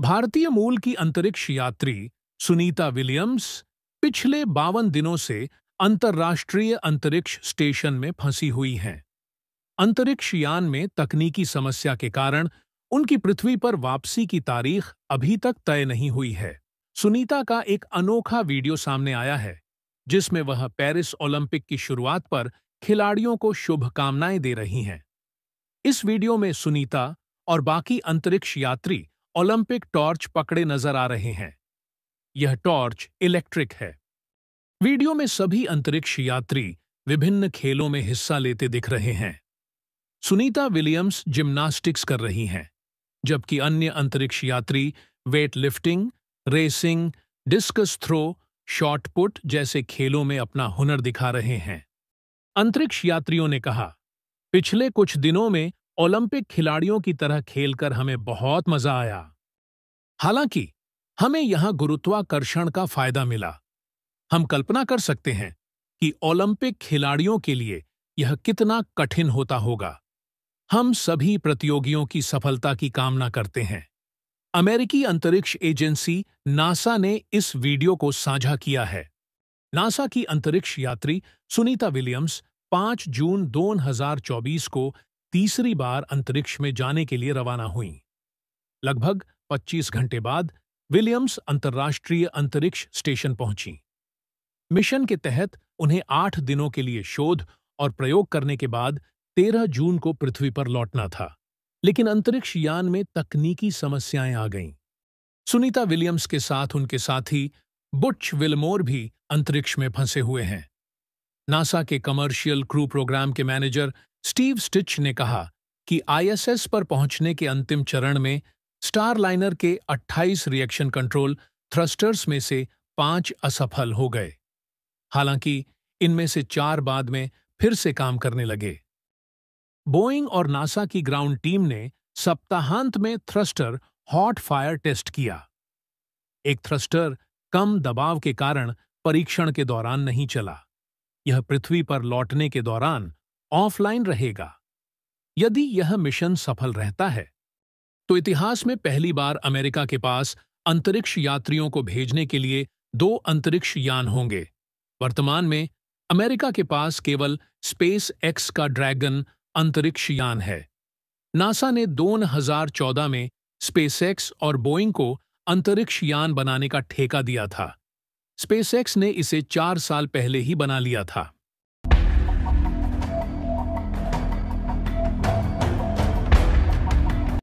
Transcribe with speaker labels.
Speaker 1: भारतीय मूल की अंतरिक्ष यात्री सुनीता विलियम्स पिछले बावन दिनों से अंतर्राष्ट्रीय अंतरिक्ष स्टेशन में फंसी हुई हैं अंतरिक्ष यान में तकनीकी समस्या के कारण उनकी पृथ्वी पर वापसी की तारीख अभी तक तय नहीं हुई है सुनीता का एक अनोखा वीडियो सामने आया है जिसमें वह पेरिस ओलंपिक की शुरुआत पर खिलाड़ियों को शुभकामनाएं दे रही हैं इस वीडियो में सुनीता और बाकी अंतरिक्ष यात्री ओलंपिक टॉर्च पकड़े नजर आ रहे हैं यह टॉर्च इलेक्ट्रिक है वीडियो में सभी अंतरिक्ष यात्री विभिन्न खेलों में हिस्सा लेते दिख रहे हैं सुनीता विलियम्स जिम्नास्टिक्स कर रही हैं जबकि अन्य अंतरिक्ष यात्री weight lifting racing discus throw shot put जैसे खेलों में अपना हुनर दिखा रहे हैं अंतरिक्ष यात्रियों ने कहा पिछले कुछ दिनों में ओलंपिक खिलाड़ियों की तरह खेलकर हमें बहुत मजा आया हालांकि हमें यहां गुरुत्वाकर्षण का फायदा मिला हम कल्पना कर सकते हैं कि ओलंपिक खिलाड़ियों के लिए यह कितना कठिन होता होगा हम सभी प्रतियोगियों की सफलता की कामना करते हैं अमेरिकी अंतरिक्ष एजेंसी नासा ने इस वीडियो को साझा किया है नासा की अंतरिक्ष यात्री सुनीता विलियम्स 5 जून 2024 को तीसरी बार अंतरिक्ष में जाने के लिए रवाना हुईं लगभग 25 घंटे बाद विलियम्स अंतर्राष्ट्रीय अंतरिक्ष स्टेशन पहुंची मिशन के तहत उन्हें आठ दिनों के लिए शोध और प्रयोग करने के बाद 13 जून को पृथ्वी पर लौटना था लेकिन अंतरिक्ष यान में तकनीकी समस्याएं आ गईं सुनीता विलियम्स के साथ उनके साथी बुच विलमोर भी अंतरिक्ष में फंसे हुए हैं नासा के कमर्शियल क्रू प्रोग्राम के मैनेजर स्टीव स्टिच ने कहा कि आईएसएस पर पहुंचने के अंतिम चरण में स्टारलाइनर के 28 रिएक्शन कंट्रोल थ्रस्टर्स में से पांच असफल हो गए हालांकि इनमें से चार बाद में फिर से काम करने लगे बोइंग और नासा की ग्राउंड टीम ने सप्ताहांत में थ्रस्टर हॉट फायर टेस्ट किया एक थ्रस्टर कम दबाव के कारण परीक्षण के दौरान नहीं चला यह पृथ्वी पर लौटने के दौरान ऑफलाइन रहेगा यदि यह मिशन सफल रहता है तो इतिहास में पहली बार अमेरिका के पास अंतरिक्ष यात्रियों को भेजने के लिए दो अंतरिक्ष यान होंगे वर्तमान में अमेरिका के पास केवल स्पेस एक्स का ड्रैगन अंतरिक्ष यान है नासा ने 2014 में स्पेसएक्स और बोइंग को अंतरिक्ष यान बनाने का ठेका दिया था स्पेसएक्स ने इसे चार साल पहले ही बना लिया था